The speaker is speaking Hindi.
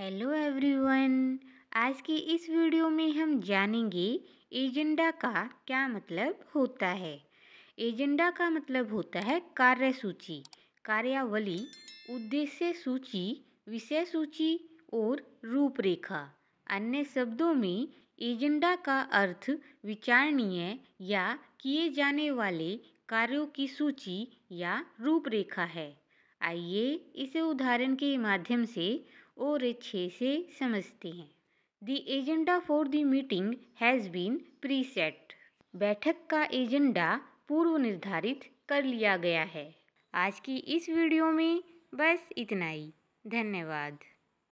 हेलो एवरीवन आज की इस वीडियो में हम जानेंगे एजेंडा का क्या मतलब होता है एजेंडा का मतलब होता है सूची कार्यावली उद्देश्य सूची विषय सूची और रूपरेखा अन्य शब्दों में एजेंडा का अर्थ विचारणीय या किए जाने वाले कार्यों की सूची या रूपरेखा है आइए इसे उदाहरण के माध्यम से और अच्छे से समझते हैं the agenda for the meeting has been preset बैठक का एजेंडा पूर्व निर्धारित कर लिया गया है आज की इस वीडियो में बस इतना ही धन्यवाद